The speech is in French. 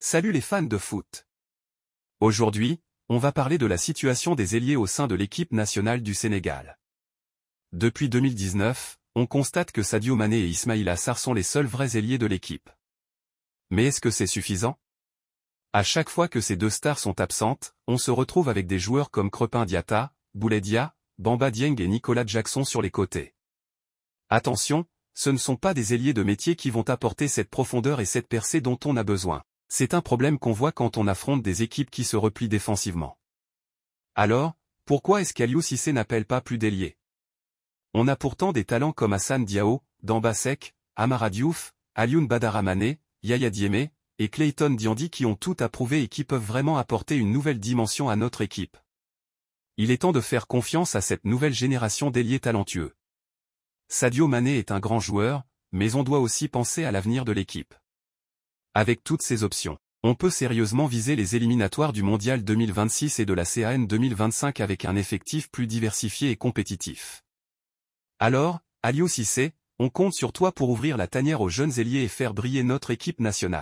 Salut les fans de foot. Aujourd'hui, on va parler de la situation des ailiers au sein de l'équipe nationale du Sénégal. Depuis 2019, on constate que Sadio Mané et Ismail Assar sont les seuls vrais ailiers de l'équipe. Mais est-ce que c'est suffisant À chaque fois que ces deux stars sont absentes, on se retrouve avec des joueurs comme Crepin Diata, Bouledia, Bamba Dieng et Nicolas Jackson sur les côtés. Attention, ce ne sont pas des ailiers de métier qui vont apporter cette profondeur et cette percée dont on a besoin. C'est un problème qu'on voit quand on affronte des équipes qui se replient défensivement. Alors, pourquoi est-ce qu'Aliou Sissé n'appelle pas plus d'ailier On a pourtant des talents comme Hassan Diao, Dambasek, Sek, Amara Diouf, Alioun Badaramane, Yaya Diemé et Clayton Diandi qui ont tout approuvé et qui peuvent vraiment apporter une nouvelle dimension à notre équipe. Il est temps de faire confiance à cette nouvelle génération d'ailiers talentueux. Sadio Mané est un grand joueur, mais on doit aussi penser à l'avenir de l'équipe. Avec toutes ces options, on peut sérieusement viser les éliminatoires du Mondial 2026 et de la CAN 2025 avec un effectif plus diversifié et compétitif. Alors, Alio Cissé, on compte sur toi pour ouvrir la tanière aux jeunes ailiers et faire briller notre équipe nationale.